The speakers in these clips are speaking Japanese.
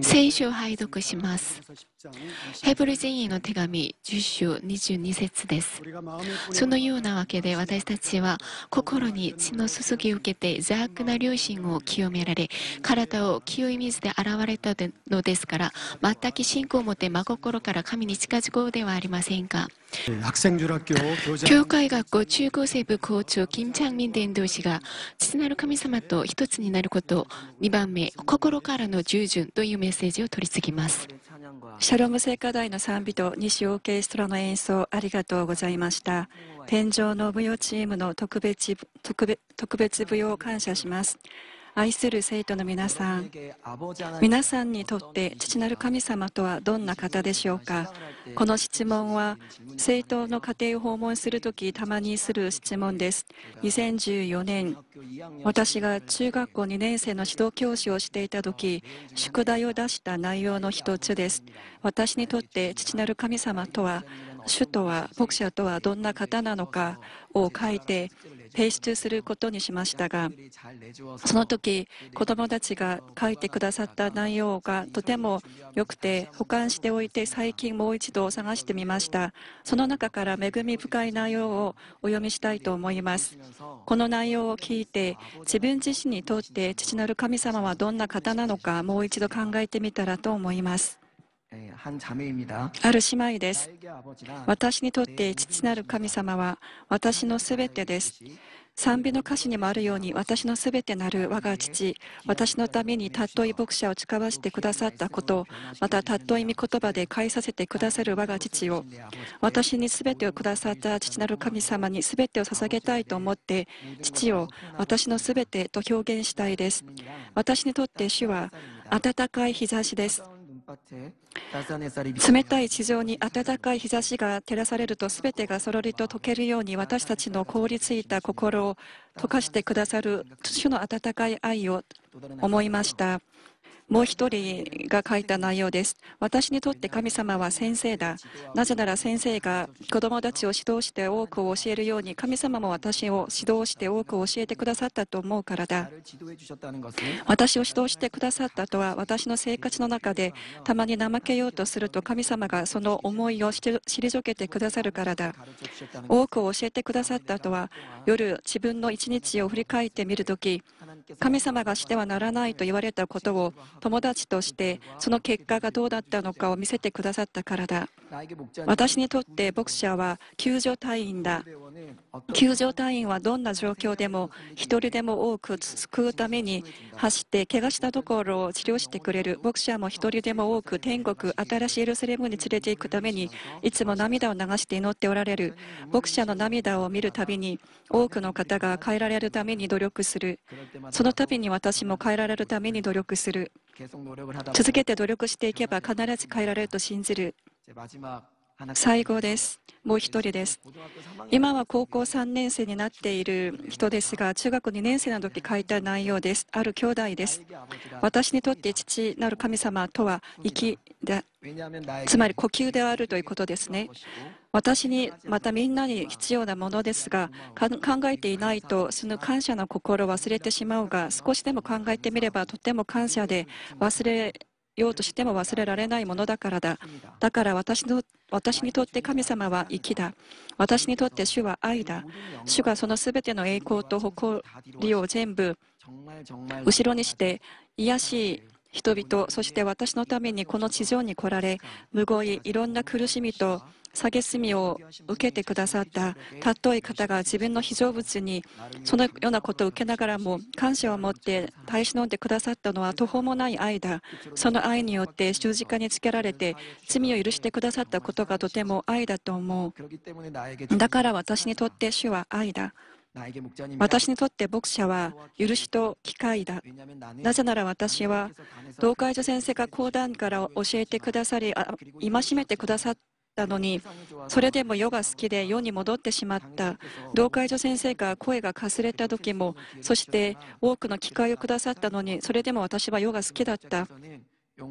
聖書を拝読します。ヘブル人への手紙10章22節です。そのようなわけで私たちは心に血の注ぎを受けて邪悪な良心を清められ体を清い水で洗われたのですから全く信仰を持って真心から神に近づこうではありませんか。教会学校中高生部校長金チャンミン伝道師が父なる神様と一つになること2番目心からの従順というメッセージを取り次ぎますシャロム聖歌大の賛美と西オーケストラの演奏ありがとうございました天井の舞踊チームの特別特別舞踊を感謝します愛する生徒の皆さん皆さんにとって父なる神様とはどんな方でしょうかこの質問は生徒の家庭を訪問するときたまにする質問です2014年私が中学校2年生の指導教師をしていたとき宿題を出した内容の一つです私にとって父なる神様とは主とは、牧者とはどんな方なのかを書いて提出することにしましたが、その時、子どもたちが書いてくださった内容がとても良くて、保管しておいて、最近もう一度探してみました。その中から恵み深い内容をお読みしたいと思います。この内容を聞いて、自分自身にとって父なる神様はどんな方なのか、もう一度考えてみたらと思います。ある姉妹です。私にとって父なる神様は私のすべてです。賛美の歌詞にもあるように私のすべてなる我が父私のためにたっとい牧者を誓わしてくださったことまたたっとい御言葉で返させてくださる我が父を私にすべてをくださった父なる神様にすべてを捧げたいと思って父を私のすべてと表現したいです私にとって主は暖かい日差しです冷たい地上に暖かい日差しが照らされるとすべてがそろりと溶けるように私たちの凍りついた心を溶かしてくださる主の温かい愛を思いましたもう一人が書いた内容です。私にとって神様は先生だ。なぜなら先生が子供たちを指導して多くを教えるように、神様も私を指導して多く教えてくださったと思うからだ。私を指導してくださったとは、私の生活の中でたまに怠けようとすると、神様がその思いを退けてくださるからだ。多くを教えてくださったとは、夜自分の一日を振り返ってみるとき、神様がしてはならないと言われたことを友達としてその結果がどうだったのかを見せてくださったからだ私にとって牧者は救助隊員だ。救助隊員はどんな状況でも一人でも多く救うために走って怪我したところを治療してくれる牧者も一人でも多く天国新しいエルサレムに連れて行くためにいつも涙を流して祈っておられる牧者の涙を見るたびに多くの方が変えられるために努力するそのたびに私も変えられるために努力する続けて努力していけば必ず変えられると信じる最後です。もう一人です。今は高校3年生になっている人ですが、中学2年生の時書いた内容です。ある兄弟です。私にとって父なる神様とは生きで、つまり呼吸であるということですね。私に、またみんなに必要なものですが、考えていないと、その感謝の心を忘れてしまうが、少しでも考えてみればとても感謝で、忘れようとしても忘れられないものだからだ。だから私の私にとって神様は生きだ。私にとって主は愛だ。主がそのすべての栄光と誇りを全部後ろにして、癒しい人々、そして私のためにこの地上に来られ、むごいいろんな苦しみと蔑みを受けてくださったたとい方が自分の非常物にそのようなことを受けながらも感謝を持って耐え忍んでくださったのは途方もない愛だその愛によって十字架につけられて罪を許してくださったことがとても愛だと思うだから私にとって主は愛だ私にとって牧者は許しと機会だ。なぜなら私は、道海女先生が講談から教えてくださり、戒めてくださったのに、それでも世が好きで世に戻ってしまった。同会所先生が声がかすれた時も、そして多くの機会をくださったのに、それでも私は世が好きだった。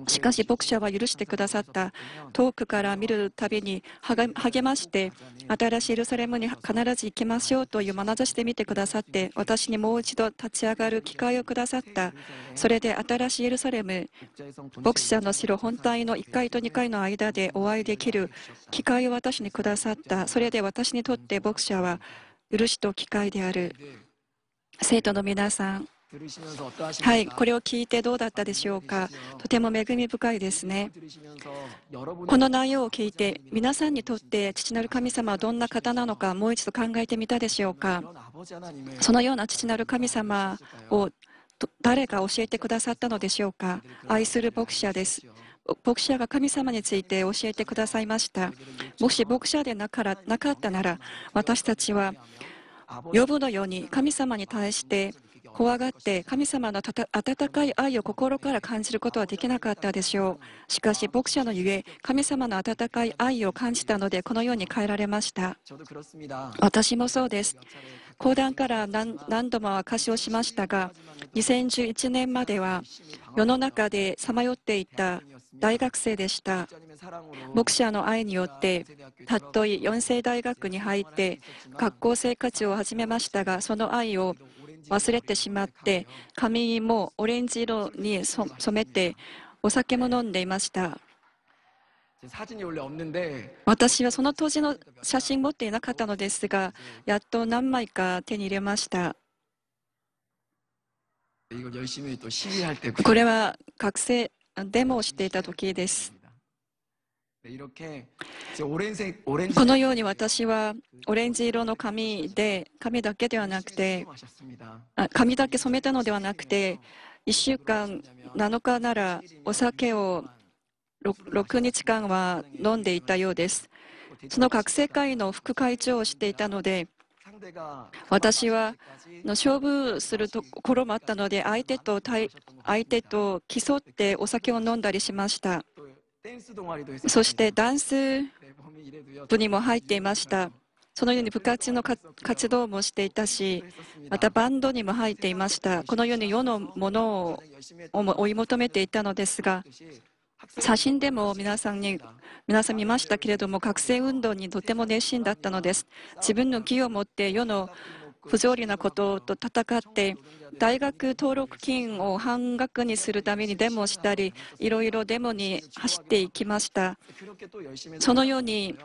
しかし牧者は許してくださった遠くから見るたびに励まして新しいエルサレムに必ず行きましょうという眼差しで見てくださって私にもう一度立ち上がる機会をくださったそれで新しいエルサレム牧者の城本体の1階と2階の間でお会いできる機会を私にくださったそれで私にとって牧者は許しと機会である生徒の皆さんはい、これを聞いてどうだったでしょうか。とても恵み深いですね。この内容を聞いて、皆さんにとって父なる神様はどんな方なのか、もう一度考えてみたでしょうか。そのような父なる神様を誰が教えてくださったのでしょうか。愛する牧者です。牧者が神様について教えてくださいました。もし牧者でなからなかったなら、私たちは、呼ぶのように神様に対して怖がって神様の温かい愛を心から感じることはできなかったでしょうしかし牧者のゆえ神様の温かい愛を感じたのでこのように変えられました私もそうです講談から何度も証しをしましたが2011年までは世の中でさまよっていた大学生でした牧者の愛によってたっとい四世大学に入って学校生活を始めましたがその愛を忘れてしまって髪もオレンジ色に染めてお酒も飲んでいました私はその当時の写真持っていなかったのですがやっと何枚か手に入れましたこれは学生デモをしていた時ですこのように私はオレンジ色の髪で髪だけではなくて髪だけ染めたのではなくて1週間7日ならお酒を 6, 6日間は飲んでいたようですその学生会の副会長をしていたので私は勝負するところもあったので相手と相手と競ってお酒を飲んだりしました。そしてダンス部にも入っていました。そのように部活の活動もしていたし、またバンドにも入っていました。このように世のものを追い求めていたのですが、写真でも皆さんに皆さん見ましたけれども、学生運動にとても熱心だったのです。自分の義を持って世の不条理なことと戦って大学登録金を半額にするためにデモしたりいろいろデモに走っていきましたそのように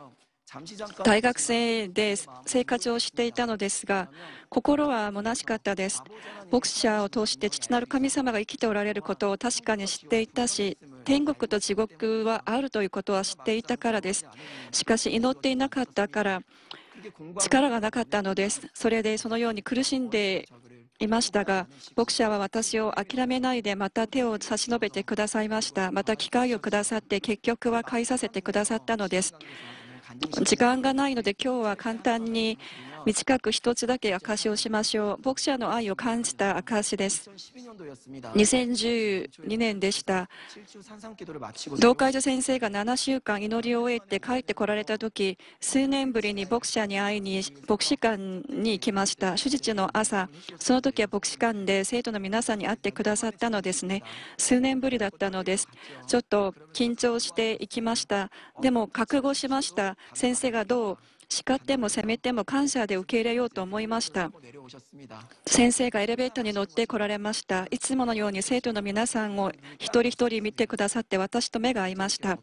大学生で生活をしていたのですが心は虚しかったです牧者を通して父なる神様が生きておられることを確かに知っていたし天国と地獄はあるということは知っていたからですしかし祈っていなかったから力がなかったのです。それでそのように苦しんでいましたが、牧者は私を諦めないでまた手を差し伸べてくださいました。また機会をくださって結局は返させてくださったのです。時間がないので今日は簡単に短く一つだけ証しをしましょう。牧者の愛を感じた証です。2012年でした。同会所先生が7週間祈りを終えて帰ってこられた時、数年ぶりに牧者に会いに牧師館に来ました。手術の朝、その時は牧師館で生徒の皆さんに会ってくださったのですね。数年ぶりだったのです。ちょっと緊張していきました。でも覚悟しました。先生がどう叱っても責めても感謝で受け入れようと思いました先生がエレベーターに乗って来られましたいつものように生徒の皆さんを一人一人見てくださって私と目が合いました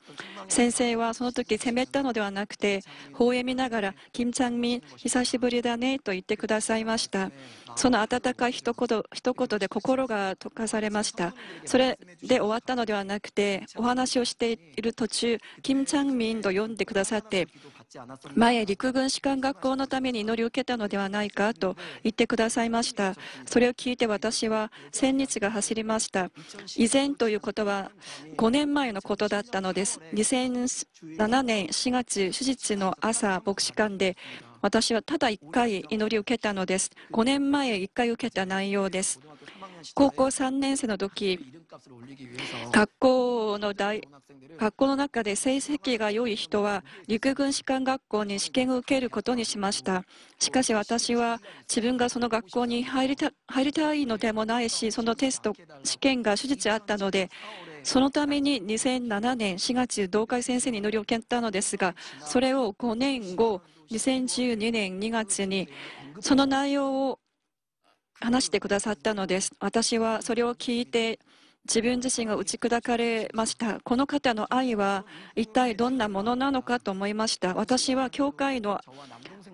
先生はその時責めたのではなくて微笑みながら「金ちゃんみ久しぶりだね」と言ってくださいましたその温かい一言一言で心が溶かされましたそれで終わったのではなくてお話をしている途中金チャンミンと呼んでくださって前陸軍士官学校のために祈りを受けたのではないかと言ってくださいましたそれを聞いて私は千日が走りました以前ということは5年前のことだったのです2007年4月手術の朝牧師館で私はただ1回祈りを受けたのです。5年前1回受けた内容です。高校3年生の時、学校の大学校の中で成績が良い人は陸軍士官学校に試験を受けることにしました。しかし私は自分がその学校に入りた入りたいのでもないし、そのテスト、試験が手術あったので、そのために2007年4月、同会先生に祈りを受けたのですが、それを5年後、2012年2月にその内容を話してくださったのです。私はそれを聞いて自分自身が打ち砕かれました。この方の愛は一体どんなものなのかと思いました。私は教会の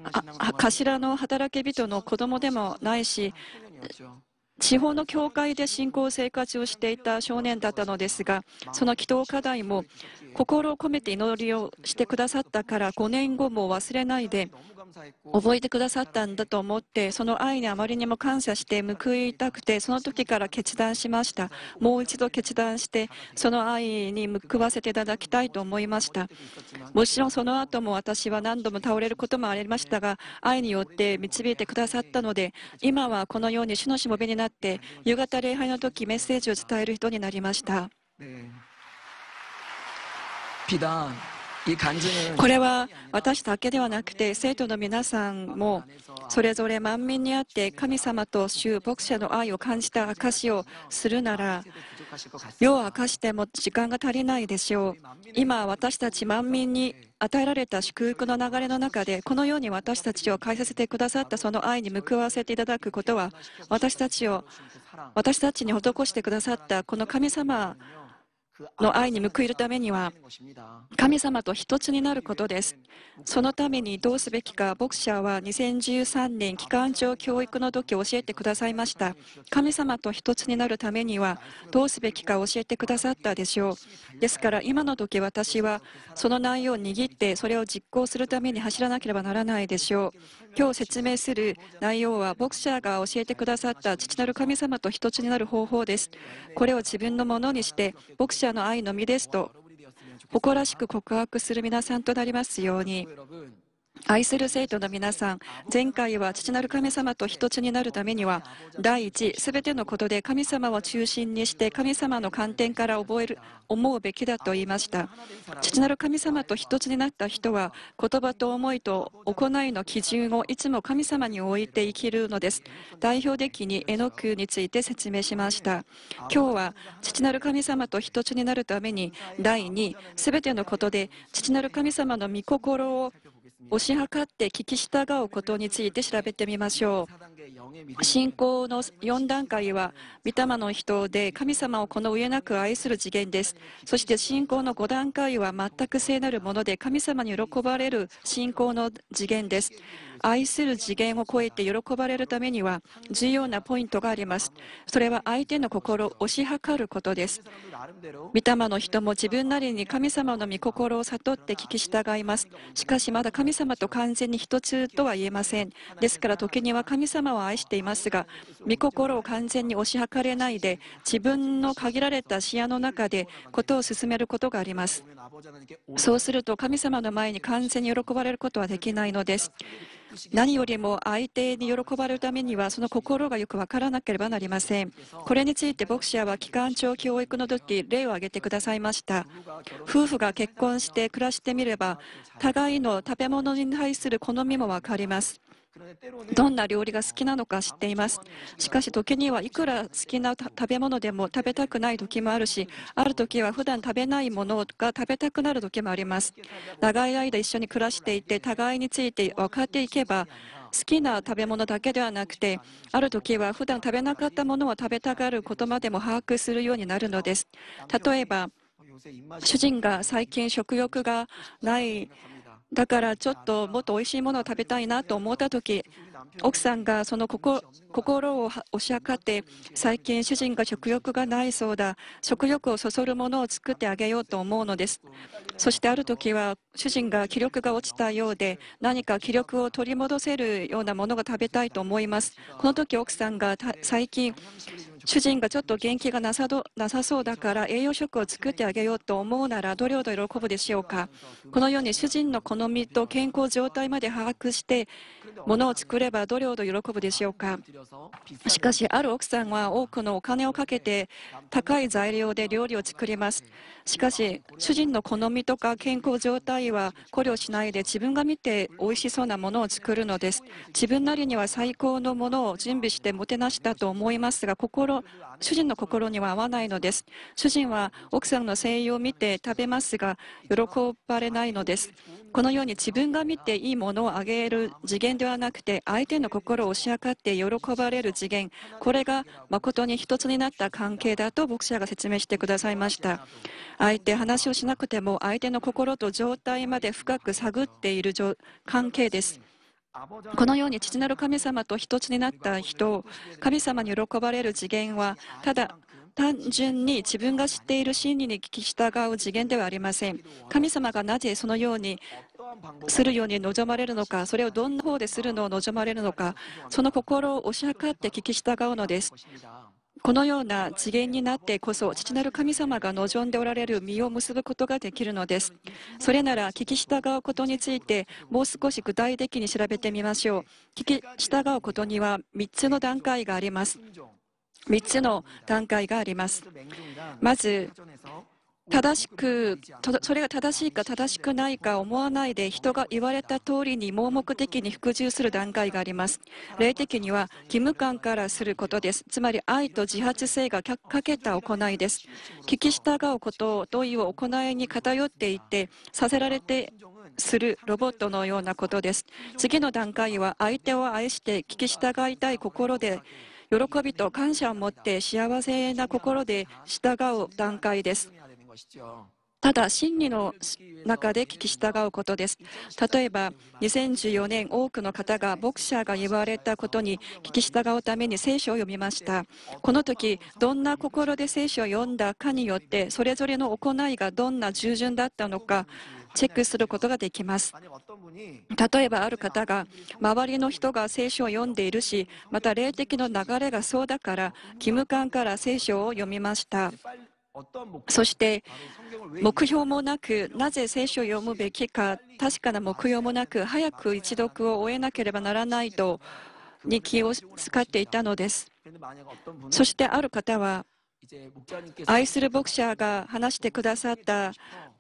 頭の働き人の子供でもないし、地方の教会で信仰生活をしていた少年だったのですが、その祈祷課題も心を込めて祈りをしてくださったから5年後も忘れないで覚えてくださったんだと思って、その愛にあまりにも感謝して報いたくて、その時から決断しました。もう一度決断して、その愛に報わせていただきたいと思いました。もちろんその後も私は何度も倒れることもありましたが、愛によって導いてくださったので、今はこのように主のしもべにななって夕方礼拝の時メッセージを伝える人になりました。これは私だけではなくて、生徒の皆さんも、それぞれ万民にあって、神様と主牧者の愛を感じた証をするなら、世を明かしても時間が足りないでしょう。今、私たち万民に与えられた祝福の流れの中で、このように私たちを変えさせてくださったその愛に報わせていただくことは、私たちを、私たちに施してくださったこの神様の愛に報いるためには神様と一つになることですそのためにどうすべきか牧者は2013年機関長教育の時教えてくださいました神様と一つになるためにはどうすべきか教えてくださったでしょうですから今の時私はその内容を握ってそれを実行するために走らなければならないでしょう今日説明する内容は牧者が教えてくださった父なる神様と一つになる方法ですこれを自分のものにして牧者の愛のみですと誇らしく告白する皆さんとなりますように。愛する生徒の皆さん、前回は父なる神様と一つになるためには、第一、すべてのことで神様を中心にして、神様の観点から覚える、思うべきだと言いました。父なる神様と一つになった人は、言葉と思いと行いの基準をいつも神様に置いて生きるのです。代表的に絵の句について説明しました。今日は、父なる神様と一つになるために、第二、すべてのことで父なる神様の御心を推し量って聞き従うことについて調べてみましょう。信仰の4段階は、御霊の人で神様をこの上なく愛する次元です。そして信仰の5段階は全く聖なるもので、神様に喜ばれる信仰の次元です。愛する次元を超えて喜ばれるためには、重要なポイントがあります。それは相手の心を推し量ることです。御霊の人も自分なりに神様の御心を悟って聞き従います。しかし、まだ神様と完全に一つとは言えません。ですから、時には神様を愛していますが、御心を完全に推し量れないで、自分の限られた視野の中でことを進めることがあります。そうすると、神様の前に完全に喜ばれることはできないのです。何よりも相手に喜ばれるためにはその心がよく分からなければなりませんこれについて牧師は期間長教育の時例を挙げてくださいました夫婦が結婚して暮らしてみれば互いの食べ物に対する好みも分かりますどんな料理が好きなのか知っています。しかし時にはいくら好きな食べ物でも食べたくない時もあるし、ある時は普段食べないものが食べたくなる時もあります。長い間一緒に暮らしていて、互いについて分かっていけば、好きな食べ物だけではなくて、ある時は普段食べなかったものを食べたがることまでも把握するようになるのです。例えば、主人が最近食欲がないだからちょっともっとおいしいものを食べたいなと思った時奥さんがその心を推し量って、最近主人が食欲がないそうだ、食欲をそそるものを作ってあげようと思うのです。そしてある時は、主人が気力が落ちたようで、何か気力を取り戻せるようなものが食べたいと思います。この時奥さんが最近、主人がちょっと元気がなさどなさそうだから栄養食を作ってあげようと思うならどれほど喜ぶでしょうかこのように主人の好みと健康状態まで把握してものを作れればどれほど喜ぶでしょうかしかしある奥さんは多くのお金をかけて高い材料で料理を作りますしかし主人の好みとか健康状態は考慮しないで自分が見て美味しそうなものを作るのです自分なりには最高のものを準備してもてなしたと思いますが心主人の心には合わないのです主人は奥さんの声優を見て食べますが喜ばれないのですこのように自分が見ていいものをあげる次元ではなくて相手の心をし上がって喜ばれる次元これが誠に一つになった関係だと牧師が説明してくださいました相手話をしなくても相手の心と状態まで深く探っている関係ですこのように父なる神様と一つになった人神様に喜ばれる次元はただ単純に自分が知っている真理に聞き従う次元ではありません。神様がなぜそのようにするように望まれるのか、それをどんな方でするのを望まれるのか、その心を推し量って聞き従うのです。このような次元になってこそ、父なる神様が望んでおられる身を結ぶことができるのです。それなら、聞き従うことについて、もう少し具体的に調べてみましょう。聞き従うことには3つの段階があります。3つの段階があります。まず、正しく、それが正しいか正しくないか思わないで、人が言われた通りに盲目的に服従する段階があります。霊的には義務感からすることです。つまり愛と自発性がかけた行いです。聞き従うことを、同意を行いに偏っていて、させられてするロボットのようなことです。次の段階は、相手を愛して聞き従いたい心で、喜びと感謝を持って幸せな心で従う段階です。ただ、真理の中で聞き従うことです。例えば、2014年、多くの方が牧者が言われたことに聞き従うために聖書を読みました。この時、どんな心で聖書を読んだかによって、それぞれの行いがどんな従順だったのか、チェックすることができます。例えば、ある方が、周りの人が聖書を読んでいるし、また霊的の流れがそうだから、義務感から聖書を読みました。そして目標もなくなぜ聖書を読むべきか確かな目標もなく早く一読を終えなければならないとに気を使っていたのですそしてある方は愛する牧者が話してくださった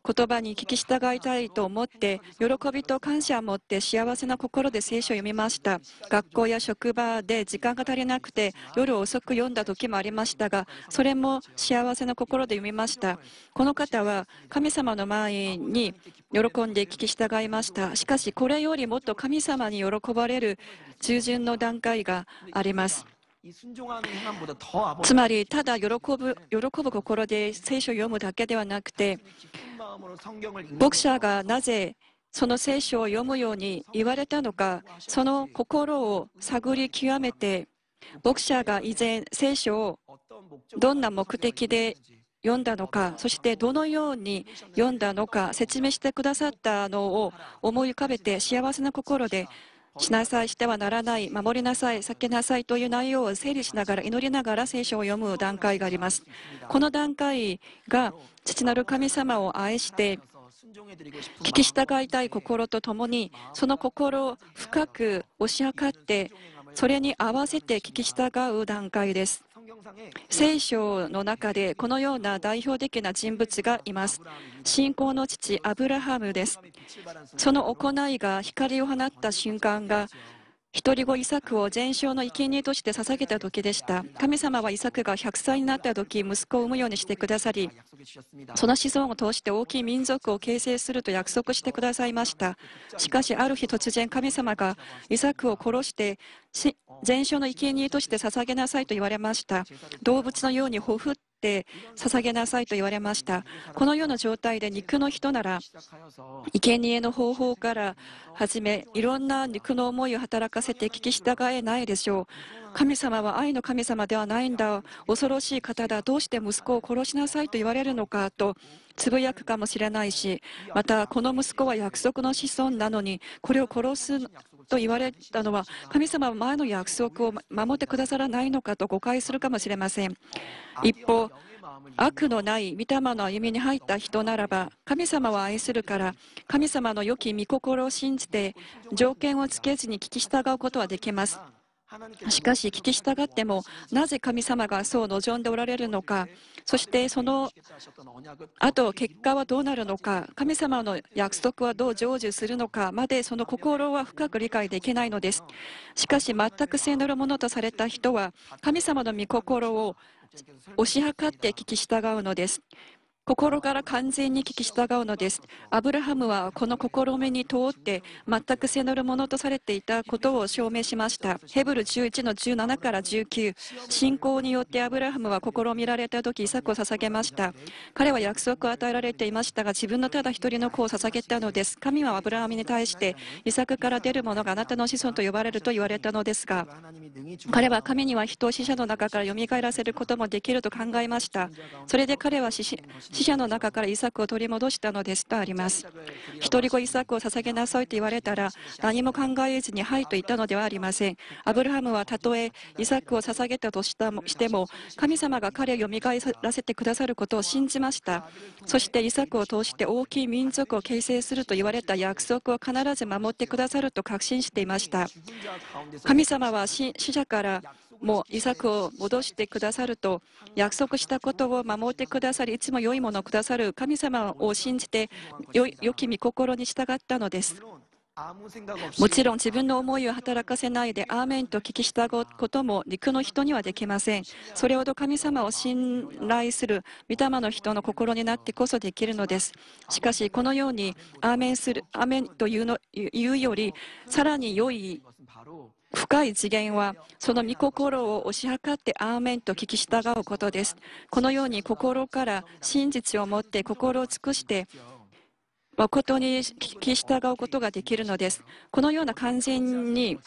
言葉に聞き従いたいと思って喜びと感謝を持って幸せな心で聖書を読みました学校や職場で時間が足りなくて夜遅く読んだ時もありましたがそれも幸せな心で読みましたこの方は神様の前に喜んで聞き従いましたしかしこれよりもっと神様に喜ばれる従順の段階がありますつまりただ喜ぶ喜ぶ心で聖書を読むだけではなくて牧者がなぜその聖書を読むように言われたのかその心を探り極めて牧者が以前聖書をどんな目的で読んだのかそしてどのように読んだのか説明してくださったのを思い浮かべて幸せな心でしなさい、してはならない、守りなさい、避けなさいという内容を整理しながら、祈りながら聖書を読む段階があります。この段階が、父なる神様を愛して、聞き従いたい心とともに、その心を深く押し量って、それに合わせて聞き従う段階です。聖書の中でこのような代表的な人物がいます。信仰の父、アブラハムです。その行いが光を放った瞬間が独り子イサクを全焼の生贄として捧げた時でした。神様はイサクが100歳になった時、息子を産むようにしてくださり、その子孫を通して大きい民族を形成すると約束してくださいました。しかし、ある日突然神様がイサクを殺して、全焼の生贄として捧げなさいと言われました。動物のようにほふっって捧げなさいと言われました。このような状態で肉の人なら、生贄の方法から始め、いろんな肉の思いを働かせて聞き従えないでしょう。神様は愛の神様ではないんだ。恐ろしい方だ。どうして息子を殺しなさいと言われるのかと。つぶやくかもしれないし、またこの息子は約束の子孫なのに、これを殺すと言われたのは、神様は前の約束を守ってくださらないのかと誤解するかもしれません。一方、悪のない御霊の歩みに入った人ならば、神様を愛するから、神様の良き御心を信じて、条件をつけずに聞き従うことはできます。しかし聞き従ってもなぜ神様がそう望んでおられるのかそしてそのあと結果はどうなるのか神様の約束はどう成就するのかまでその心は深く理解できないのですしかし全く聖なるものとされた人は神様の御心を推し量って聞き従うのです心から完全に聞き従うのです。アブラハムはこの試みに通って全く背乗るものとされていたことを証明しました。ヘブル11の17から19、信仰によってアブラハムは試みられた時、イサクを捧げました。彼は約束を与えられていましたが、自分のただ一人の子を捧げたのです。神はアブラハムに対して、イサクから出る者があなたの子孫と呼ばれると言われたのですが、彼は神には人を死者の中から蘇らせることもできると考えました。それで彼は死者の中からイサクを取り戻したのですとあります。一人子イサクを捧げなさいと言われたら、何も考えずにはいと言ったのではありません。アブラハムはたとえイサクを捧げたとしたもしても、神様が彼を蘇らせてくださることを信じました。そしてイサクを通して大きい民族を形成すると言われた約束を必ず守ってくださると確信していました。神様は死者からもうイサクを戻してくださると約束したことを守ってくださりいつも良いものをくださる神様を信じて良き御心に従ったのですもちろん自分の思いを働かせないでアーメンと聞き従うことも肉の人にはできませんそれほど神様を信頼する御霊の人の心になってこそできるのですしかしこのようにアーメンするアーメンというの言うよりさらに良い深い次元はその御心を押し量ってアーメンと聞き従うことですこのように心から真実を持って心を尽くして誠に聞き従うことができるのです。このような完全に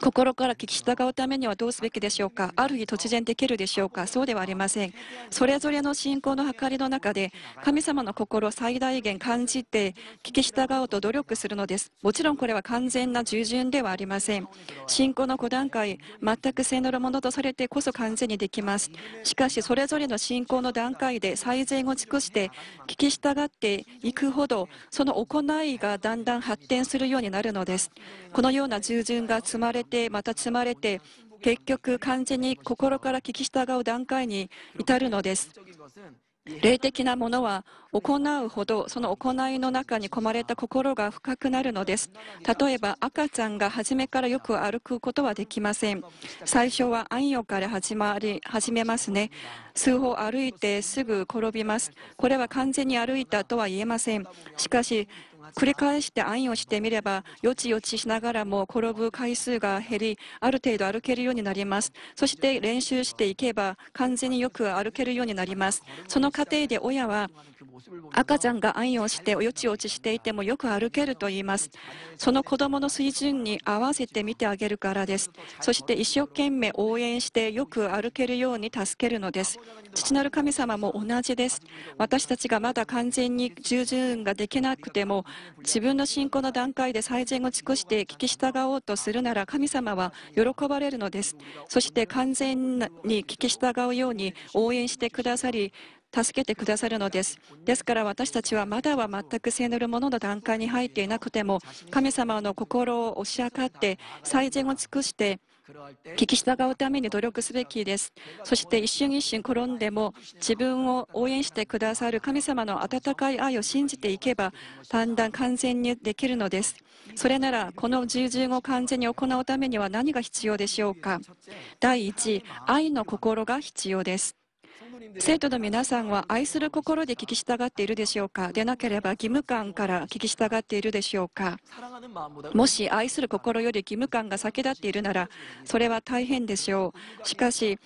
心から聞き従うためにはどうすべきでしょうかある日突然できるでしょうかそうではありません。それぞれの信仰の計りの中で神様の心を最大限感じて聞き従おうと努力するのです。もちろんこれは完全な従順ではありません。信仰の5段階、全く性なるものとされてこそ完全にできます。しかしそれぞれの信仰の段階で最善を尽くして聞き従っていくほどその行いがだんだん発展するようになるのです。このような従順が積まれて、また積まれて、結局、完全に心から聞き従う段階に至るのです。霊的なものは行うほどその行いの中に込まれた心が深くなるのです例えば赤ちゃんが初めからよく歩くことはできません最初は暗夜から始まり始めますね数歩歩いてすぐ転びますこれは完全に歩いたとは言えませんしかし繰り返して暗をしてみれば、よちよちしながらも転ぶ回数が減り、ある程度歩けるようになります。そして練習していけば、完全によく歩けるようになります。その過程で親は、赤ちゃんが愛をして、よちよちしていてもよく歩けると言います。その子供の水準に合わせて見てあげるからです。そして一生懸命応援して、よく歩けるように助けるのです。父なる神様も同じです。私たちがまだ完全に従順ができなくても、自分の信仰の段階で最善を尽くして聞き従おうとするなら神様は喜ばれるのですそして完全に聞き従うように応援してくださり助けてくださるのですですから私たちはまだは全く背なるものの段階に入っていなくても神様の心を押し上がって最善を尽くして聞き従うために努力すべきです。そして一瞬一瞬転んでも自分を応援してくださる神様の温かい愛を信じていけばだんだん完全にできるのです。それならこの従順を完全に行うためには何が必要でしょうか。第一、愛の心が必要です。生徒の皆さんは愛する心で聞き従っているでしょうかでなければ義務感から聞き従っているでしょうかもし愛する心より義務感が先立っているならそれは大変でしょうしかし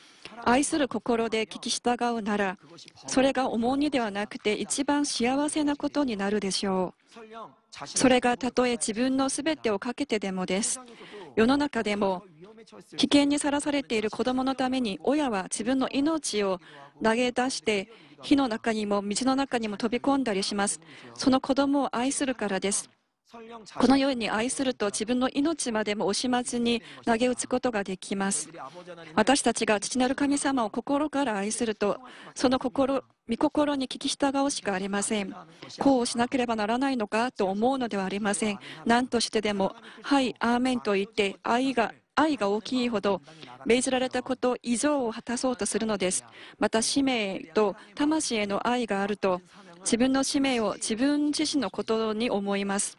愛する心で聞き従うならそれが重荷ではなくて一番幸せなことになるでしょうそれがたとえ自分のすべてをかけてでもです世の中でも危険にさらされている子どものために親は自分の命を投げ出して火の中にも水の中にも飛び込んだりしますその子どもを愛するからですこのように愛すると自分の命までも惜しまずに投げ打つことができます。私たちが父なる神様を心から愛すると、その心、御心に聞き従うしかありません。こうしなければならないのかと思うのではありません。何としてでも、はい、アーメンと言って愛が愛が大きいほど命じられたこと以上を果たそうとするのです。また使命と魂への愛があると自分の使命を自分自身のことに思います。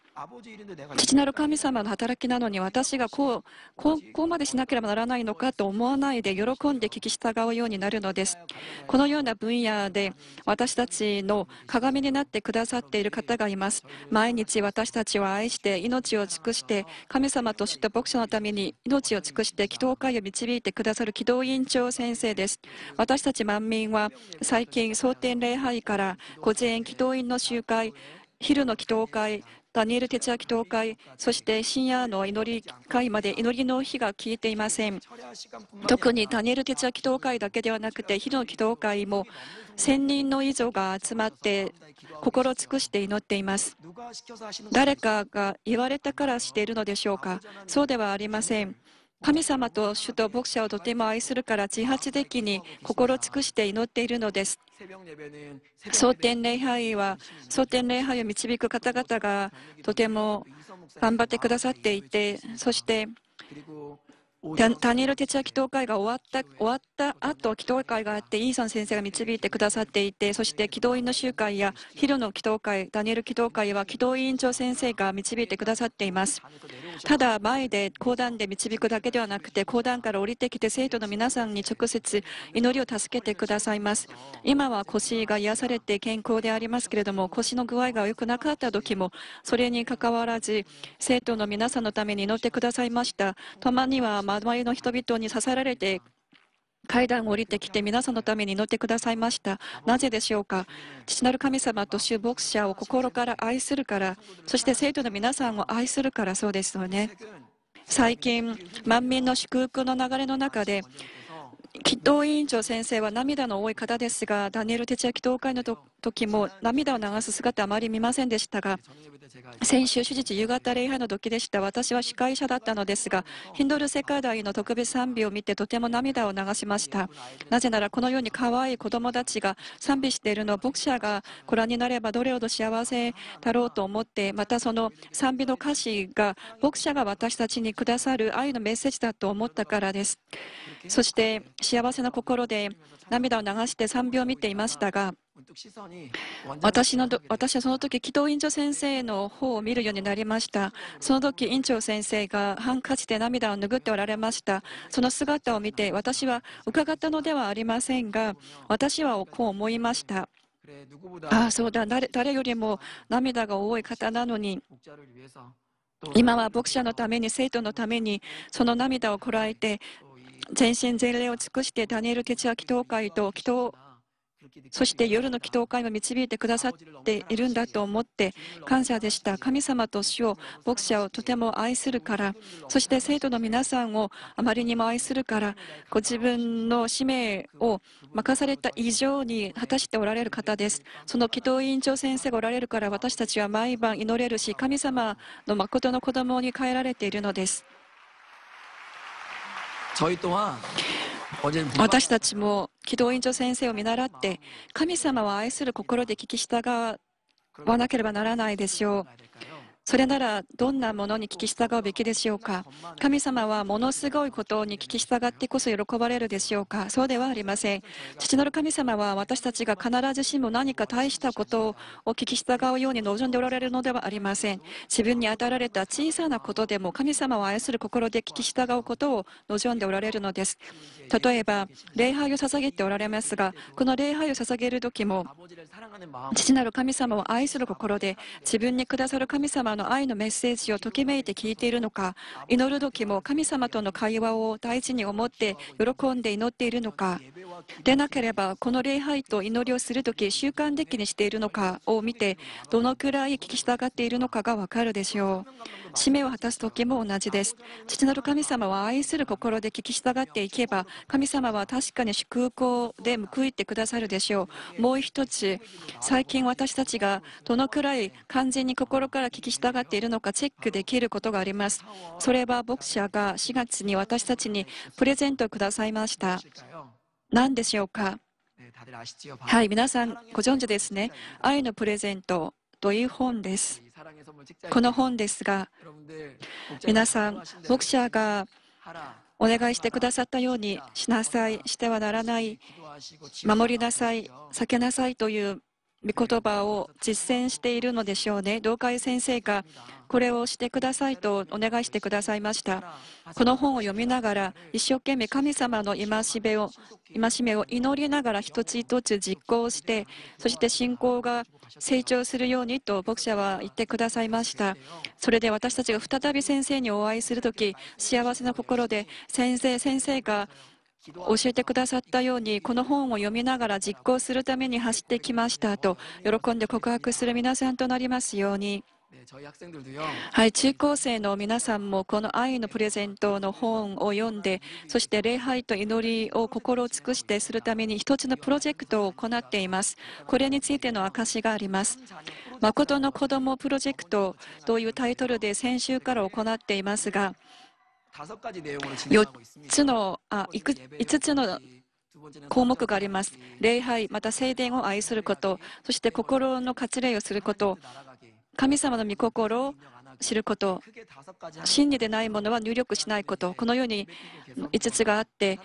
父なる神様の働きなのに私がこうこうまでしなければならないのかと思わないで喜んで聞き従うようになるのですこのような分野で私たちの鏡になってくださっている方がいます毎日私たちを愛して命を尽くして神様と知った牧者のために命を尽くして祈祷会を導いてくださる祈祷委員長先生です私たち万民は最近蒼天礼拝から午前祈祷院の集会昼の祈祷会ダニエル哲明教会、そして深夜の祈り会まで祈りの日が消えていません。特にダニエル哲明教会だけではなくて、日の祈祷会も1000人の遺族が集まって心尽くして祈っています。誰かが言われたからしているのでしょうかそうではありません。神様と主と牧者をとても愛するから自発的に心尽くして祈っているのです。蒼天礼拝は、蒼天礼拝を導く方々がとても頑張ってくださっていて、そしてダニエル・テチ祈祷会が終わった終わった後祈祷会があってイーサン先生が導いてくださっていてそして祈祷院の集会や昼の祈祷会ダニエル祈祷会は祈祷委員長先生が導いてくださっていますただ前で講談で導くだけではなくて講談から降りてきて生徒の皆さんに直接祈りを助けてくださいます今は腰が癒されて健康でありますけれども腰の具合が良くなかった時もそれにかかわらず生徒の皆さんのために祈ってくださいましたたまには周りの人々に刺さられて階段を降りてきて皆さんのために祈ってくださいました。なぜでしょうか父なる神様と主牧者を心から愛するから、そして生徒の皆さんを愛するからそうですよね。最近、満民の祝福の流れの中で、祈祷委員長先生は涙の多い方ですが、ダニエル哲也祈祷会のと時も涙を流す姿はあまり見ませんでしたが、先週、手術夕方礼拝の時でした。私は司会者だったのですが、ヒンドル世界大の特別賛美を見てとても涙を流しました。なぜなら、このように可愛い子供たちが賛美しているのを、牧者がご覧になればどれほど幸せだろうと思って、またその賛美の歌詞が、牧者が私たちにくださる愛のメッセージだと思ったからです。そして、幸せな心で涙を流して賛美を見ていましたが、私の私はその時、紀藤院長先生の方を見るようになりました。その時、院長先生がハンカチで涙を拭っておられました。その姿を見て、私は伺ったのではありませんが、私はこう思いました。ああ、そうだ誰、誰よりも涙が多い方なのに。今は牧者のために生徒のためにその涙をこらえて全身全霊を尽くしてダニエル哲也祈祷会と祈祷そして夜の祈祷会を導いてくださっているんだと思って感謝でした。神様と主を、牧者をとても愛するから、そして生徒の皆さんをあまりにも愛するから、ご自分の使命を任された以上に果たしておられる方です。その祈祷委員長先生がおられるから、私たちは毎晩祈れるし、神様の誠の子供に変えられているのです。私たちも軌道院長先生を見習って神様を愛する心で聞き従わなければならないでしょうそれならどんなものに聞き従うべきでしょうか神様はものすごいことに聞き従ってこそ喜ばれるでしょうかそうではありません父なる神様は私たちが必ずしも何か大したことを聞き従うように望んでおられるのではありません自分に与えられた小さなことでも神様を愛する心で聞き従うことを望んでおられるのです例えば礼拝を捧げておられますがこの礼拝を捧げる時も父なる神様を愛する心で自分にくださる神様の愛のメッセージをときめいて聞いているのか、祈る時も神様との会話を大事に思って喜んで祈っているのか、でなければこの礼拝と祈りをする時習慣的にしているのかを見て、どのくらい聞き従っているのかがわかるでしょう。使命を果たす時も同じです。父なる神様は愛する心で聞き従っていけば、神様は確かに祝福で報いてくださるでしょう。もう一つ、最近私たちがどのくらい完全に心から聞き従疑っているのかチェックできることがあります。それは牧者が4月に私たちにプレゼントをくださいました。何でしょうかはい、皆さんご存知ですね。愛のプレゼントという本です。この本ですが、皆さん、牧者がお願いしてくださったようにしなさい、してはならない、守りなさい、避けなさいという言葉を実践しているのでしょうね。道会先生がこれをしてくださいとお願いしてくださいました。この本を読みながら、一生懸命神様の戒めを戒めを祈りながら一つ一つ実行して、そして信仰が成長するようにと牧者は言ってくださいました。それで私たちが再び先生にお会いするとき、幸せな心で、先生、先生が教えてくださったようにこの本を読みながら実行するために走ってきましたと喜んで告白する皆さんとなりますように。はい、中高生の皆さんもこの愛のプレゼントの本を読んでそして礼拝と祈りを心を尽くしてするために一つのプロジェクトを行っていますこれについての証があります誠の子どもプロジェクトというタイトルで先週から行っていますが4つのあいく5つの項目があります。礼拝、また聖殿を愛すること、そして心の割礼をすること、神様の御心を知ること、真理でないものは入力しないこと、このように5つがあって、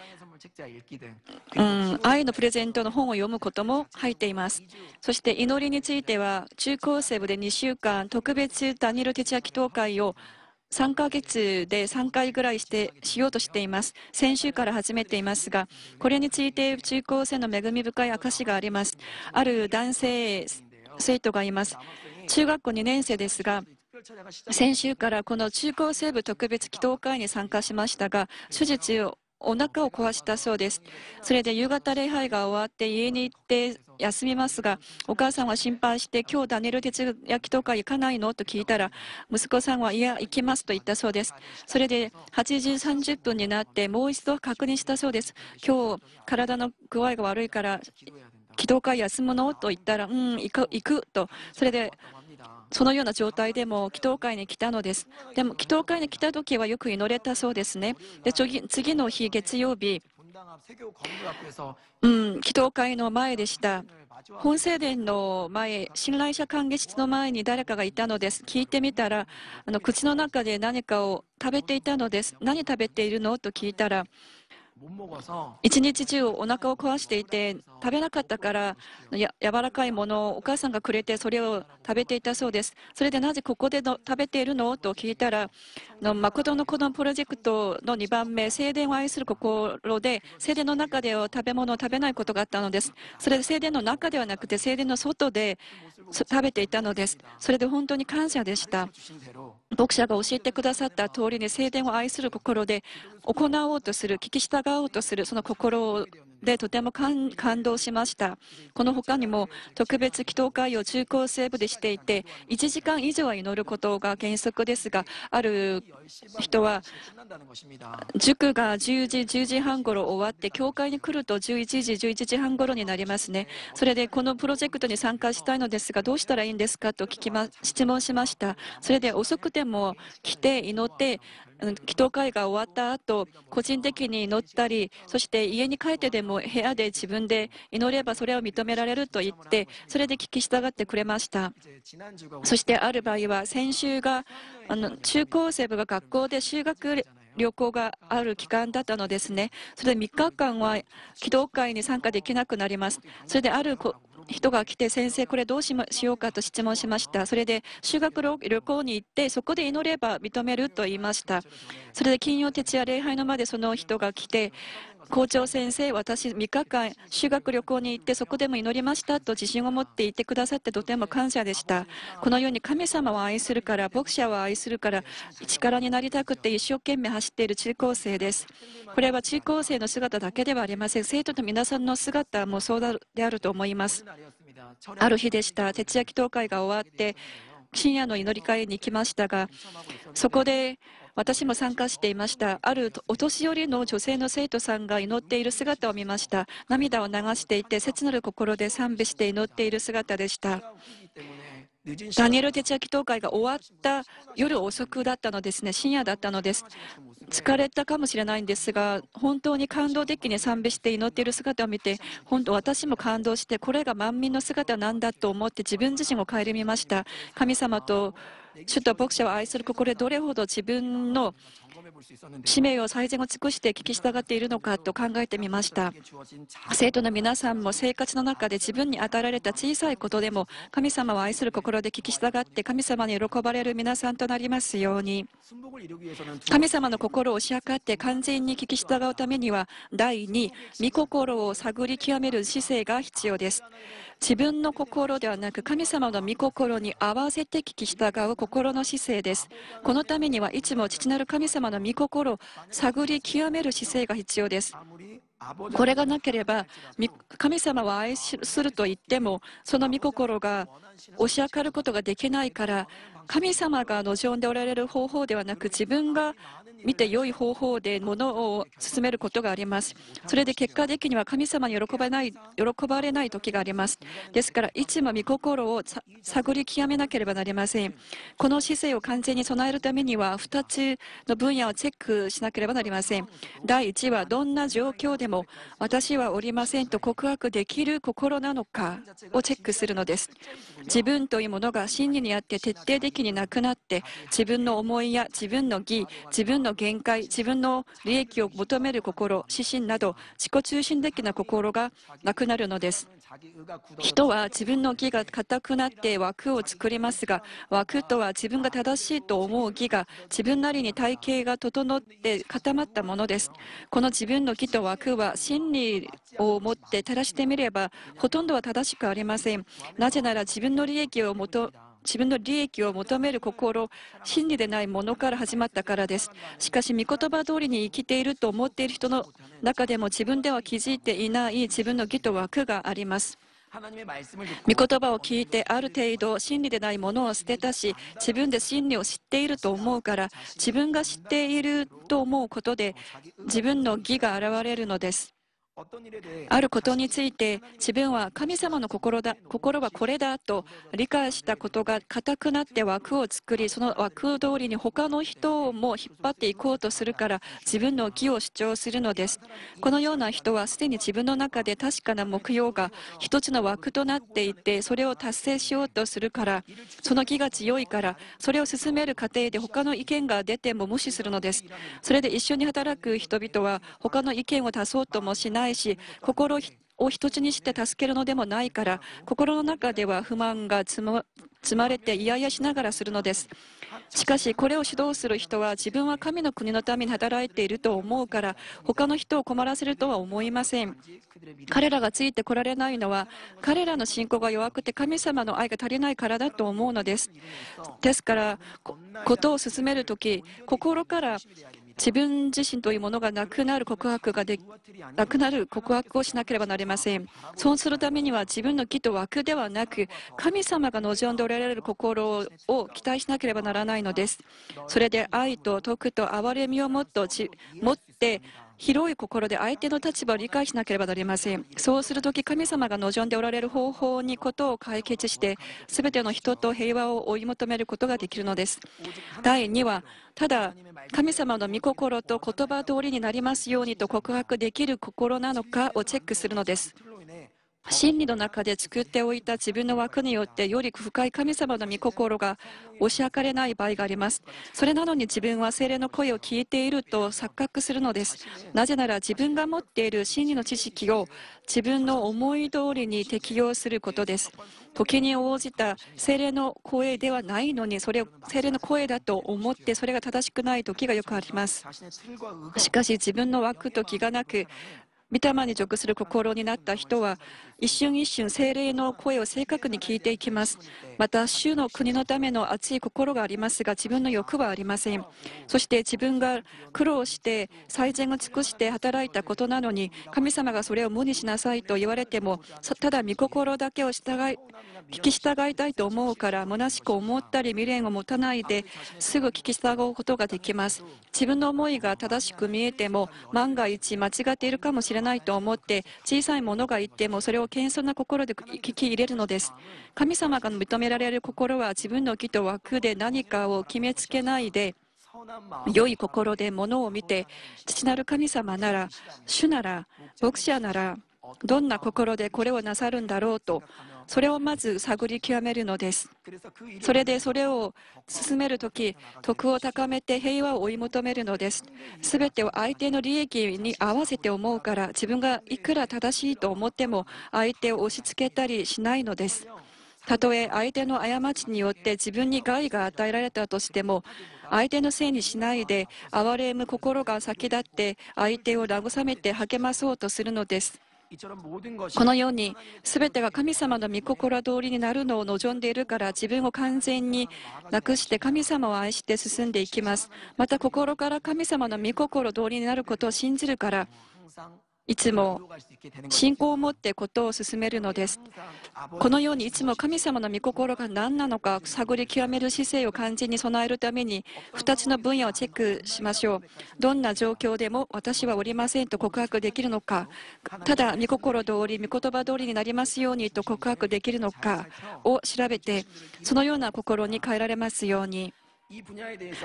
うん、愛のプレゼントの本を読むことも入っています。そして祈りについては、中高生部で2週間、特別ダニル・テチア祈祷会を3ヶ月で3回ぐらいしてしようとしています。先週から始めていますが、これについて中高生の恵み深い証があります。ある男性生徒がいます。中学校2年生ですが、先週からこの中高生部特別祈祷会に参加しましたが、手術をお腹を壊したそうです。それで夕方礼拝が終わって家に行って休みますが、お母さんは心配して、今日ダネル哲焼とか行かないのと聞いたら、息子さんは、いや、行きますと言ったそうです。それで8時30分になって、もう一度確認したそうです。今日体の具合が悪いから、祈祷会休むのと言ったら、うん、行く、行くと。それでそのような状態でも祈祷会に来たのです。でも祈祷会に来た時はよく祈れたそうですね。で次の日月曜日、うん、祈祷会の前でした。本聖殿の前、信頼者歓迎室の前に誰かがいたのです。聞いてみたら、あの口の中で何かを食べていたのです。何食べているのと聞いたら、一日中お腹を壊していて食べなかったからや柔らかいものをお母さんがくれてそれを食べていたそうですそれでなぜここでの食べているのと聞いたらのマクドの子どプロジェクトの2番目正殿を愛する心で正殿の中では食べ物を食べないことがあったのですそれで正殿の中ではなくて正殿の外で食べていたのですそれで本当に感謝でした読者が教えてくださった通りに聖殿を愛する心で行おうとする、聞き従おうとする、その心でとても感動しました。この他にも特別祈祷会を中高生部でしていて1時間以上は祈ることが原則ですがある人は塾が10時10時半頃終わって教会に来ると11時11時半頃になりますね。それでこのプロジェクトに参加したいのですがどうしたらいいんですかと聞きま質問しました。それで遅くても来て祈って祈祷会が終わった後、個人的に祈ったり、そして家に帰ってでも部屋で自分で祈ればそれを認められると言って、それで聞き従ってくれました。そしてある場合は、先週があの中高生部が学校で修学旅行がある期間だったのですね。それで3日間は祈祷会に参加できなくなります。それである人が来て先生これどうし,、ま、しようかと質問しましたそれで修学旅行に行ってそこで祈れば認めると言いましたそれで金曜徹夜礼拝の間でその人が来て校長先生、私、3日間修学旅行に行ってそこでも祈りましたと自信を持っていてくださってとても感謝でした。このように神様を愛するから、牧者を愛するから、力になりたくて一生懸命走っている中高生です。これは中高生の姿だけではありません。生徒の皆さんの姿もそうであると思います。ある日でした。徹夜祈祷会が終わって、深夜の祈り会に来ましたが、そこで私も参加していました。あるお年寄りの女性の生徒さんが祈っている姿を見ました。涙を流していて、切なる心で賛美して祈っている姿でした。ダニエル・テチアキ教会が終わった夜遅くだったのですね、深夜だったのです。疲れたかもしれないんですが、本当に感動的に賛美して祈っている姿を見て、本当、私も感動して、これが満民の姿なんだと思って、自分自身を顧みました。神様と首都牧者を愛する心でどれほど自分の使命を最善を尽くして聞き従っているのかと考えてみました生徒の皆さんも生活の中で自分に与えられた小さいことでも神様を愛する心で聞き従って神様に喜ばれる皆さんとなりますように神様の心を押し量って完全に聞き従うためには第2御心を探り極める姿勢が必要です自分の心ではなく神様の御心に合わせて聞き従う心の姿勢ですこのためにはいつも父なる神様の御御心を探り極める姿勢が必要です。これがなければ神様は愛すると言ってもその御心が押し明かることができないから神様が望んでおられる方法ではなく自分が見て良い方法で物を進めることがあります。それで結果的には神様に喜ばない喜ばれない時があります。ですから、いつも御心を探り極めなければなりません。この姿勢を完全に備えるためには、2つの分野をチェックしなければなりません。第1は、どんな状況でも私はおりませんと告白できる心なのかをチェックするのです。自分というものが真理にあって徹底的になくなって、自分の思いや自分の義、自分のの限界、自分の利益を求める心、指針など、自己中心的な心がなくなるのです。人は自分の義が固くなって枠を作りますが、枠とは自分が正しいと思う義が自分なりに体系が整って固まったものです。この自分の義と枠は真理を持って照らしてみれば、ほとんどは正しくありません。なぜなら自分の利益を求自分の利益を求める心、真理でないものから始まったからです。しかし、御言葉通りに生きていると思っている人の中でも自分では気づいていない自分の義と枠があります。御言葉を聞いてある程度真理でないものを捨てたし自分で真理を知っていると思うから自分が知っていると思うことで自分の義が現れるのですあることについて自分は神様の心だ心はこれだと理解したことが固くなって枠を作りその枠通りに他の人も引っ張っていこうとするから自分の義を主張するのですこのような人はすでに自分の中で確かな目標が一つの枠となっていてそれを達成しようとするからその義が強いからそれを進める過程で他の意見が出ても無視するのですそれで一緒に働く人々は他の意見を足そうともしないないし心を人質にして助けるのでもないから心の中では不満が積ま積まれて嫌々しながらするのですしかしこれを指導する人は自分は神の国のために働いていると思うから他の人を困らせるとは思いません彼らがついてこられないのは彼らの信仰が弱くて神様の愛が足りないからだと思うのですですからことを進める時心から自分自身というものがなくなる告白がでなくなる告白をしなければなりません。そうするためには自分の義と枠ではなく、神様が望んでおられる心を期待しなければならないのです。それで愛と徳と憐れみをもっと持って広い心で相手の立場を理解しなければなりません。そうするとき、神様が望んでおられる方法にことを解決して、全ての人と平和を追い求めることができるのです。第2は、ただ、神様の御心と言葉通りになりますようにと告白できる心なのかをチェックするのです。真理の中で作っておいた自分の枠によってより深い神様の御心が押し明かれない場合がありますそれなのに自分は精霊の声を聞いていると錯覚するのですなぜなら自分が持っている真理の知識を自分の思い通りに適用することです時に応じた精霊の声ではないのにそれを精霊の声だと思ってそれが正しくない時がよくありますしかし自分の枠と気がなく御霊に属する心になった人は、一瞬一瞬精霊の声を正確に聞いていきます。また、主の国のための熱い心がありますが、自分の欲はありません。そして自分が苦労して、最善を尽くして働いたことなのに、神様がそれを無にしなさいと言われても、ただ御心だけを従い、聞き従いたいと思うから、虚しく思ったり未練を持たないで、すぐ聞き従うことができます。自分の思いが正しく見えても、万が一間違っているかもしれないと思って小さいものがいてもそれを謙遜な心で聞き入れるのです神様が認められる心は自分の義と枠で何かを決めつけないで良い心で物を見て父なる神様なら主なら牧者ならどんな心でこれをなさるんだろうとそれをまず探り極めるのですそれでそれを進める時徳を高めて平和を追い求めるのですすべてを相手の利益に合わせて思うから自分がいくら正しいと思っても相手を押し付けたりしないのですたとえ相手の過ちによって自分に害が与えられたとしても相手のせいにしないで憐れむ心が先立って相手を慰めて励まそうとするのですこのように全てが神様の御心通りになるのを望んでいるから自分を完全になくして神様を愛して進んでいきますまた心から神様の御心通りになることを信じるからいつも信仰を持ってことを進めるのです。このようにいつも神様の御心が何なのか探り極める姿勢を肝心に備えるために2つの分野をチェックしましょう。どんな状況でも私はおりませんと告白できるのか、ただ御心通り、御言葉通りになりますようにと告白できるのかを調べて、そのような心に変えられますように。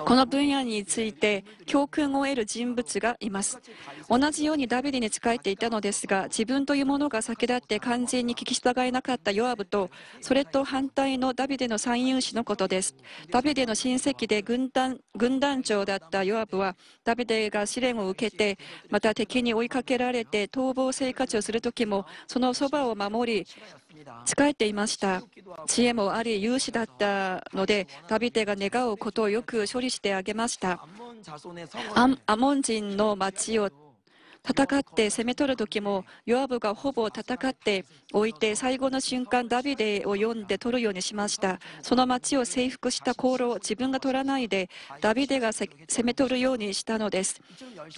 この分野について教訓を得る人物がいます。同じようにダビデに仕えていたのですが、自分というものが先立って完全に聞き従えなかったヨアブと、それと反対のダビデの三勇士のことです。ダビデの親戚で軍団軍団長だったヨアブは、ダビデが試練を受けて、また敵に追いかけられて逃亡生活をするときも、そのそばを守り、仕えていました知恵もあり勇士だったので旅手が願うことをよく処理してあげましたアモン人の町を戦って攻め取る時もヨアブがほぼ戦っておいて最後の瞬間ダビデを読んで取るようにしましたその町を征服した航路を自分が取らないでダビデが攻め取るようにしたのです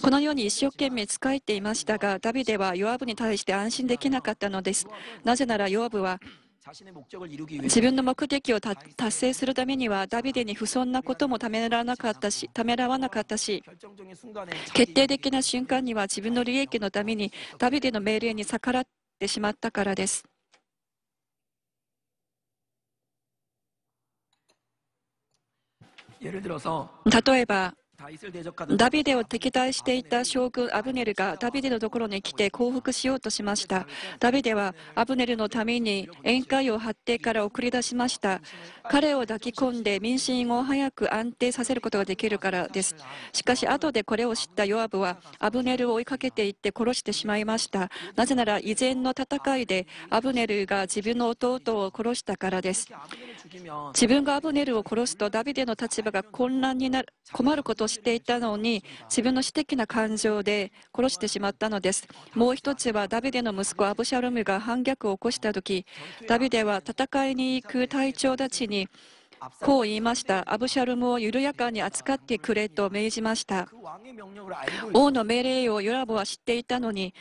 このように一生懸命仕えていましたがダビデはヨアブに対して安心できなかったのですなぜならヨアブは自分の目的を達成するためにはダビデに不遜なこともためらわなかったしためらわなかったし決定的な瞬間には自分の利益のためにダビデの命令に逆らってしまったからです。例えばダビデを敵対していた将軍アブネルがダビデのところに来て降伏しようとしましたダビデはアブネルのために宴会を張ってから送り出しました彼を抱き込んで民心を早く安定させることができるからですしかし後でこれを知ったヨアブはアブネルを追いかけていって殺してしまいましたなぜなら以前の戦いでアブネルが自分の弟を殺したからです自分がアブネルを殺すとダビデの立場が混乱になる困ることをしていたのに自分の私的な感情で殺してしまったのですもう一つはダビデの息子アブシャロムが反逆を起こした時ダビデは戦いに行く隊長たちにこう言いました。アブシャルムを緩やかに扱ってくれと命じました。王の命令をヨラブは知っていたのに、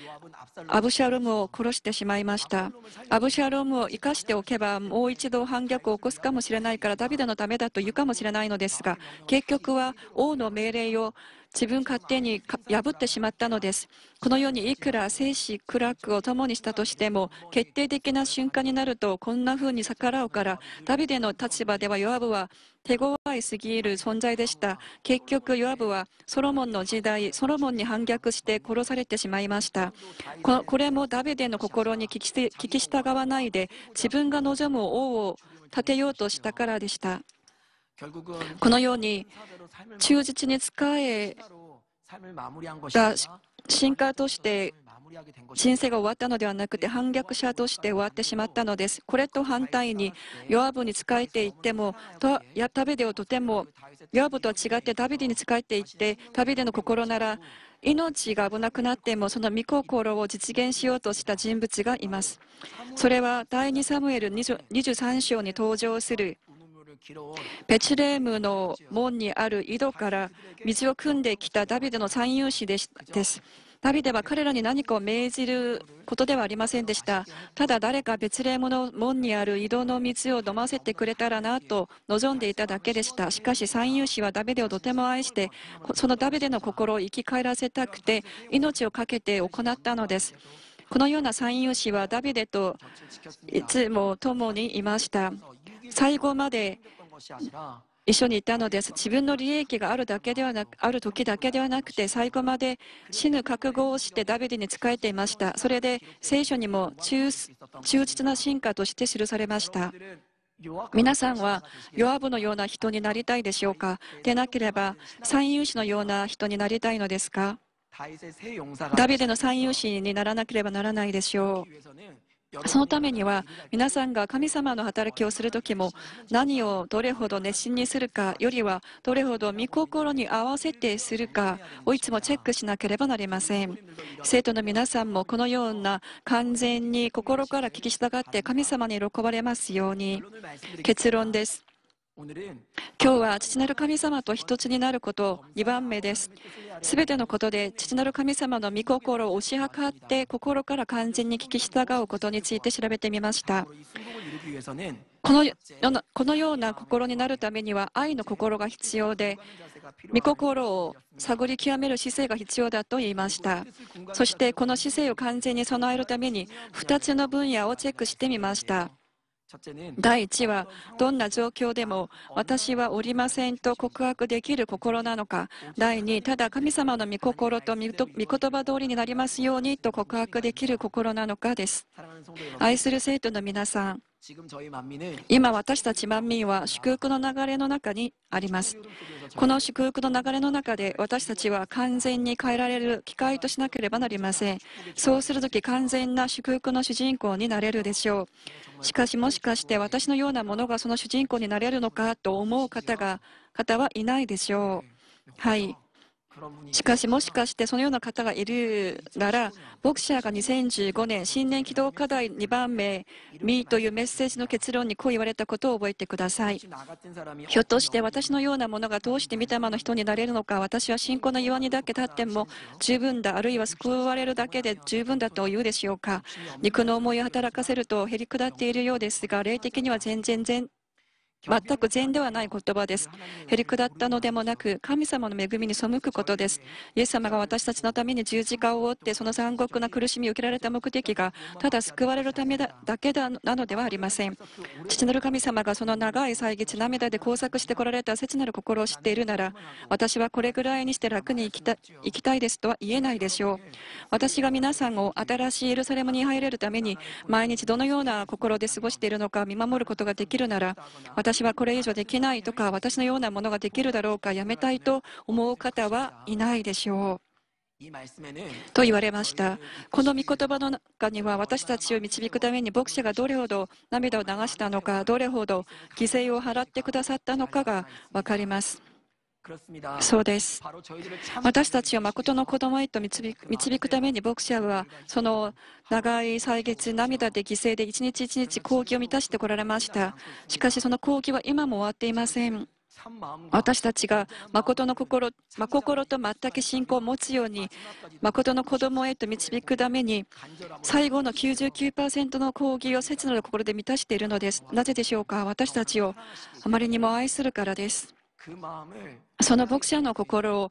アブシャルムを殺してしまいました。アブシャルムを生かしておけば、もう一度反逆を起こすかもしれないから、ダビデのためだと言うかもしれないのですが、結局は王の命令を自分勝手に破ってしまったのです。このようにいくら生死苦楽を共にしたとしても、決定的な瞬間になると、こんな風に逆らうから、ダビデの立場ではヨアブは手強いすぎる存在でした。結局、ヨアブはソロモンの時代、ソロモンに反逆して殺されてしまいました。ここれもダビデの心に聞き聞き従わないで、自分が望む王を立てようとしたからでした。このように忠実に仕えた進化として人生が終わったのではなくて反逆者として終わってしまったのです。これと反対に、ヨアブに仕えていっても、やダビデをとても、ヨアブとは違ってダビデに仕えていって、ダビデの心なら命が危なくなっても、その御心を実現しようとした人物がいます。それは第2サムエル23章に登場するベチレームの門にある井戸から水を汲んできたダビデの三勇士です。ダビデは彼らに何かを命じることではありませんでした。ただ誰か別ムの門にある井戸の水を飲ませてくれたらなと望んでいただけでした。しかし、三遊士はダビデをとても愛して、そのダビデの心を生き返らせたくて、命を懸けて行ったのです。このような三遊士はダビデといつも共にいました。最後まで一緒にいたのです。自分の利益があるだけではなく、ある時だけではなくて、最後まで死ぬ覚悟をしてダビデに仕えていました。それで聖書にも忠実な進化として記されました。皆さんはヨアのような人になりたいでしょうかでなければ、三遊士のような人になりたいのですかダビデの三遊士にならなければならないでしょう。そのためには皆さんが神様の働きをする時も何をどれほど熱心にするかよりはどれほど御心に合わせてするかをいつもチェックしなければなりません生徒の皆さんもこのような完全に心から聞き従って神様に喜ばれますように結論です今日は父なる神様と一つになること2番目です。すべてのことで父なる神様の御心を推し量って心から完全に聞き従うことについて調べてみました。このこのような心になるためには愛の心が必要で、御心を探り極める姿勢が必要だと言いました。そしてこの姿勢を完全に備えるために2つの分野をチェックしてみました。第1は、どんな状況でも私はおりませんと告白できる心なのか。第2、ただ神様の御心と御言葉通りになりますようにと告白できる心なのかです。愛する生徒の皆さん、今私たち万民は祝福の流れの中にあります。この祝福の流れの中で私たちは完全に変えられる機会としなければなりません。そうするとき完全な祝福の主人公になれるでしょう。しかしもしかして私のようなものがその主人公になれるのかと思う方が方はいないでしょう。はい。しかし、もしかしてそのような方がいるなら、ボクシャーが2015年、新年起動課題2番目、ミーというメッセージの結論にこう言われたことを覚えてください。ひょっとして私のようなものがどうして御霊の人になれるのか、私は信仰の岩にだけ立っても十分だ、あるいは救われるだけで十分だと言うでしょうか。肉の思いを働かせると減り下っているようですが、霊的には全然全全く善ではない言葉です。へりくだったのでもなく、神様の恵みに背くことです。イエス様が私たちのために十字架を負って、その残酷な苦しみを受けられた目的が、ただ救われるためだけなのではありません。父なる神様がその長い歳月、涙で工作してこられた切なる心を知っているなら、私はこれぐらいにして楽に生きたいですとは言えないでしょう。私が皆さんを新しいエルサレムに入れるために、毎日どのような心で過ごしているのか見守ることができるなら、私私はこれ以上できないとか、私のようなものができるだろうか、やめたいと思う方はいないでしょう。と言われました。この御言葉の中には私たちを導くために牧師がどれほど涙を流したのか、どれほど犠牲を払ってくださったのかが分かります。そうです。私たちを誠の子供へと導くために、牧者は、その長い歳月、涙で犠牲で一日一日、抗議を満たしてこられました。しかし、その抗議は今も終わっていません。私たちが誠の心真心と全く信仰を持つように誠の子供へと導くために最後の99%の抗議を切なる心で満たしているのですなぜでしょうか私たちをあまりにも愛するからですその牧者の心を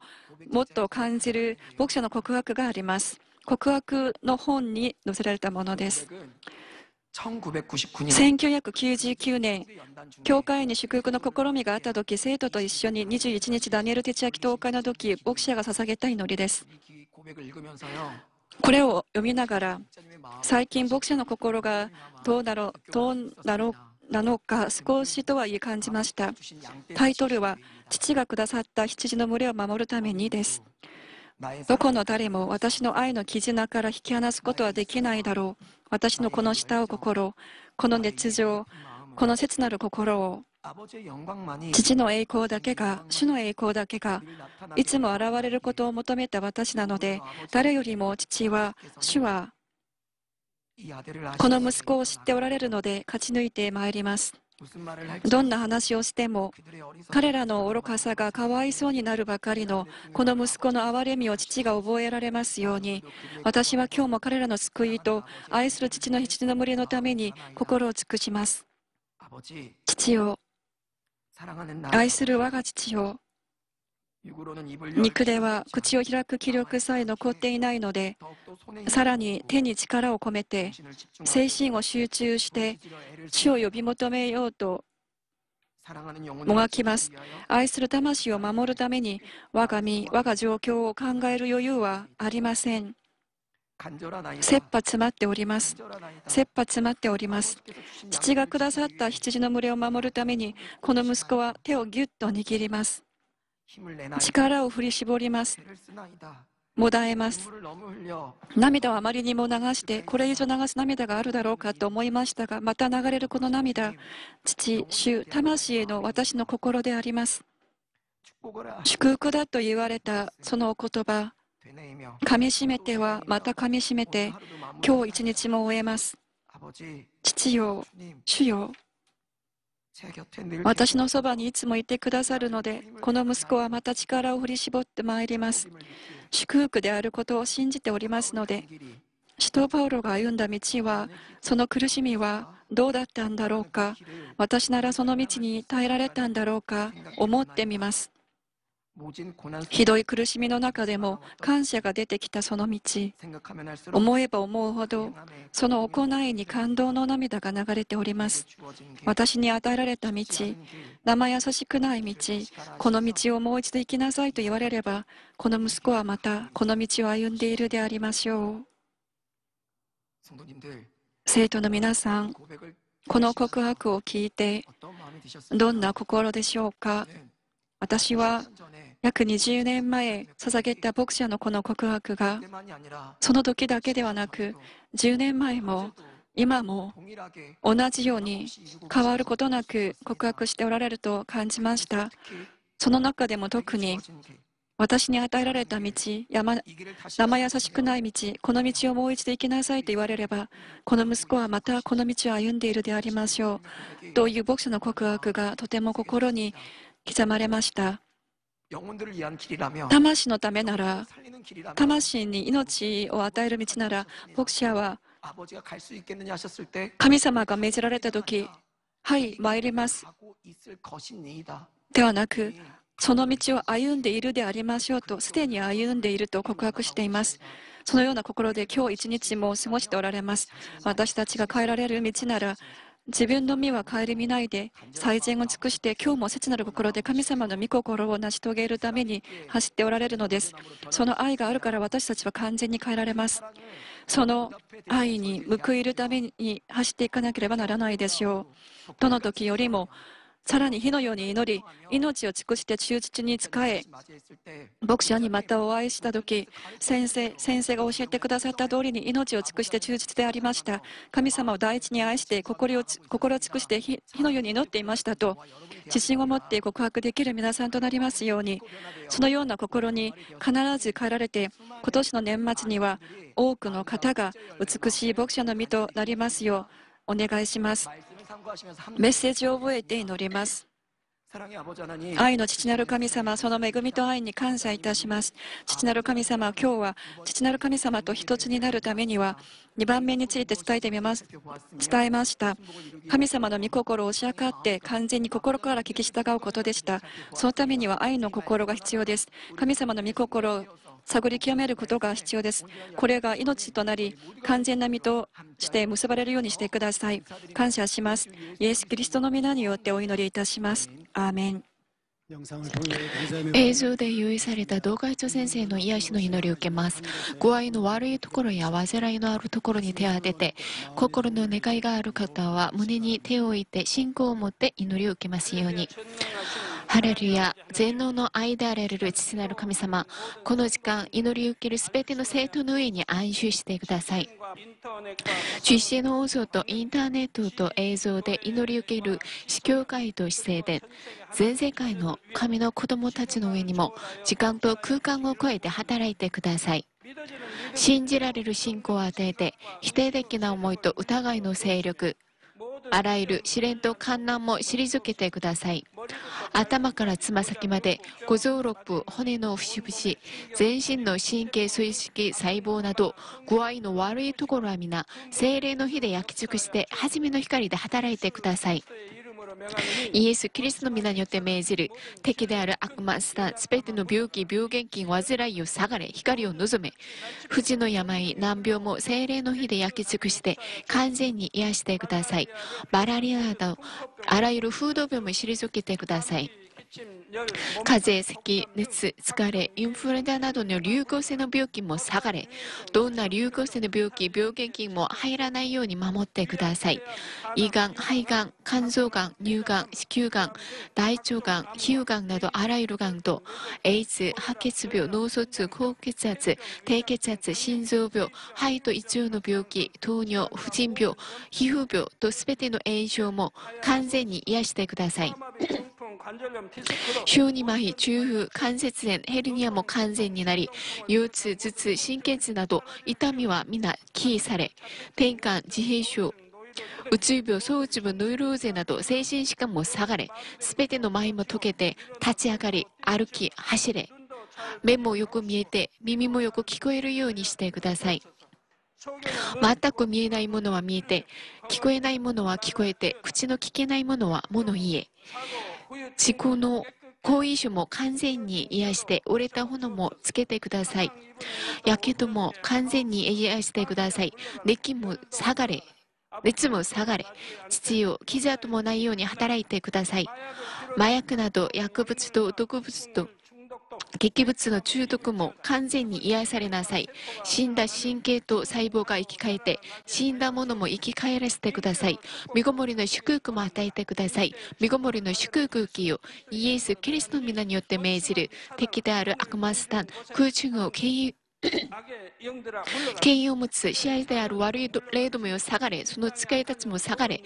もっと感じる牧者の告白があります。告白の本に載せられたものです。1999年、教会に祝福の試みがあったとき、生徒と一緒に21日、ダニエルテチアキ教会のとき、牧者が捧げた祈りです。これを読みながら、最近、牧者の心がどうなろうどうなろうなのか少しとはいえ感じましたタイトルは「父がくださった羊の群れを守るために」ですどこの誰も私の愛の絆から引き離すことはできないだろう私のこの慕う心この熱情この切なる心を父の栄光だけが主の栄光だけがいつも現れることを求めた私なので誰よりも父は主はこの息子を知っておられるので勝ち抜いてまいります。どんな話をしても彼らの愚かさがかわいそうになるばかりのこの息子の憐れみを父が覚えられますように私は今日も彼らの救いと愛する父の羊の群れのために心を尽くします父を愛する我が父を肉では口を開く気力さえ残っていないのでさらに手に力を込めて精神を集中して地を呼び求めようともがきます愛する魂を守るために我が身我が状況を考える余裕はありません切羽詰まっております。切羽詰まっております。父がくださった羊の群れを守るために、この息子は手をぎゅっと握ります。力を振り絞ります。もだえます。涙をあまりにも流して、これ以上流す涙があるだろうかと思いましたが、また流れるこの涙、父、主、魂への私の心であります。祝福だと言われたそのお言葉、かみしめてはまたかみしめて、今日一日も終えます。父よ、主よ、私のそばにいつもいてくださるので、この息子はまた力を振り絞ってまいります。祝福であることを信じておりますので、使徒パウロが歩んだ道は、その苦しみはどうだったんだろうか、私ならその道に耐えられたんだろうか、思ってみます。ひどい苦しみの中でも感謝が出てきたその道思えば思うほどその行いに感動の涙が流れております私に与えられた道生優しくない道この道をもう一度行きなさいと言われればこの息子はまたこの道を歩んでいるでありましょう生徒の皆さんこの告白を聞いてどんな心でしょうか私は約20年前捧げた牧者のこの告白がその時だけではなく10年前も今も同じように変わることなく告白しておられると感じましたその中でも特に私に与えられた道山生優しくない道この道をもう一度行きなさいと言われればこの息子はまたこの道を歩んでいるでありましょうという牧師の告白がとても心に刻まれました魂のためなら、魂に命を与える道なら、牧師は神様が命じられたとき、はい、参ります。ではなく、その道を歩んでいるでありましょうと、すでに歩んでいると告白しています。そのような心で今日一日も過ごしておられます。私たちが変えられる道なら、自分の身は顧みないで、最善を尽くして、今日も切なる心で神様の御心を成し遂げるために走っておられるのです。その愛があるから私たちは完全に変えられます。その愛に報いるために走っていかなければならないでしょう。どの時よりもさらに火のように祈り、命を尽くして忠実に仕え、牧者にまたお会いしたとき、先生、先生が教えてくださった通りに命を尽くして忠実でありました。神様を第一に愛して、心を心を尽くして火のように祈っていましたと、自信を持って告白できる皆さんとなりますように、そのような心に必ず変えられて、今年の年末には多くの方が美しい牧者の身となりますよう、お願いします。メッセージを覚えて祈ります。愛の父なる神様、その恵みと愛に感謝いたします。父なる神様、今日は父なる神様と一つになるためには、2番目について伝えてみます。伝えました。神様の御心を押しかって完全に心から聞き従うことでした。そのためには愛の心が必要です。神様の御心探り極めることが必要です。これが命となり、完全な身として結ばれるようにしてください。感謝します。イエス・キリストの皆によってお祈りいたします。アーメン。映像で用意された同会長先生の癒しの祈りを受けます。具合の悪いところや煩いのあるところに手を当てて、心の願いがある方は胸に手を置いて信仰を持って祈りを受けますように。ハレルヤ、全能の愛であられる父なる神様、この時間、祈り受けるすべての生徒の上に安心してください。出身の放送とインターネットと映像で祈り受ける司教会と姿勢で、全世界の神の子供たちの上にも、時間と空間を超えて働いてください。信じられる信仰を与えて、否定的な思いと疑いの勢力、あらゆる試練と観難も退けてください。頭からつま先まで、五臓六腑、骨の節々、全身の神経水式細胞など、具合の悪いところは皆、精霊の火で焼き尽くして、初めの光で働いてください。イエス・キリストの皆によって命じる敵である悪魔スタンすべての病気病原菌患いを下がれ光を望め不治の病難病も精霊の火で焼き尽くして完全に癒してくださいバラリアなどあらゆる風土病も退けてください風邪、咳、熱、疲れ、インフルエンザなどの流行性の病気も下がれ、どんな流行性の病気、病原菌も入らないように守ってください。胃がん、肺がん、肝臓がん、乳がん、子宮がん、大腸がん、皮膚がんなどあらゆるがんと、エイズ、白血病、脳卒、高血圧、低血圧、心臓病、肺と胃腸の病気、糖尿、婦人病、皮膚病とすべての炎症も完全に癒してください。小に麻痺、中風、関節炎、ヘルニアも完全になり、腰痛、頭痛、神経痛など痛みは皆ーされ、転換、自閉症、うつ病、躁うつ病、ノイローゼなど精神疾患も下がれ、すべての麻痺も解けて、立ち上がり、歩き、走れ、目もよく見えて、耳もよく聞こえるようにしてください。全く見えないものは見えて、聞こえないものは聞こえて、口の聞けないものは物言え。思考の後遺症も完全に癒して折れた炎もつけてくださいやけども完全に癒してください熱気も下がれ熱も下がれ父を傷跡もないように働いてください麻薬など薬物と毒物と劇物の中毒も完全に癒されなさい。死んだ神経と細胞が生き返って、死んだものも生き返らせてください。身ごもりの祝福も与えてください。身ごもりの祝福器をイエス・キリストの皆によって命じる敵である悪魔スタン、空中を経由権威を持つ支配である悪い霊どもよ下がれ、その使いたちも下がれ、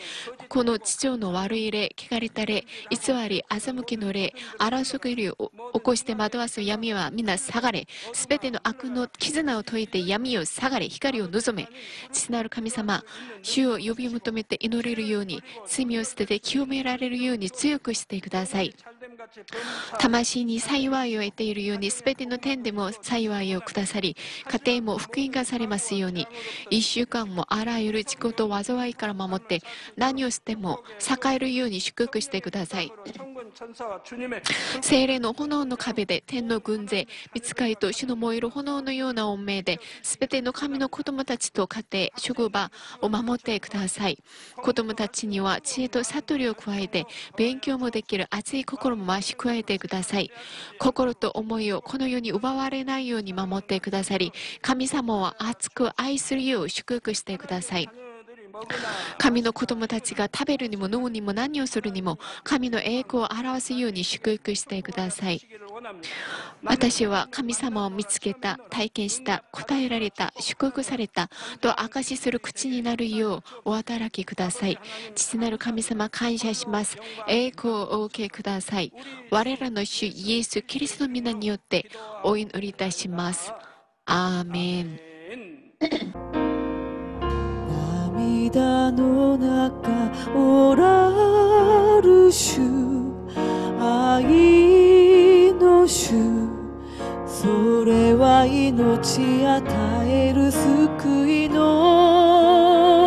この地上の悪い霊、汚れた霊、偽り、欺きの霊、争くを起こして惑わす闇は皆下がれ、すべての悪の絆を解いて闇を下がれ、光を望め、父なる神様、主を呼び求めて祈れるように、罪を捨てて清められるように強くしてください。魂に幸いを得ているように、すべての点でも幸いをください。り、家庭も福音がされますように、一週間もあらゆる事故と災いから守って、何をしても栄えるように祝福してください。精霊の炎の壁で天の軍勢、見つかりと主の燃える炎のような恩命で、全ての神の子供たちと家庭、職場を守ってください。子供たちには知恵と悟りを加えて、勉強もできる熱い心も増し加えてください。心と思いをこの世に奪われないように守ってください。ださり、神様を熱く愛するよう祝福してください。神の子供たちが食べるにも飲むにも何をするにも神の栄光を表すように祝福してください私は神様を見つけた体験した答えられた祝福されたと証しする口になるようお働きください父なる神様感謝します栄光をお受けください我らの主イエス・キリストの皆によってお祈りいたしますアーメン涙の中おらる主愛の主それは命与える救いの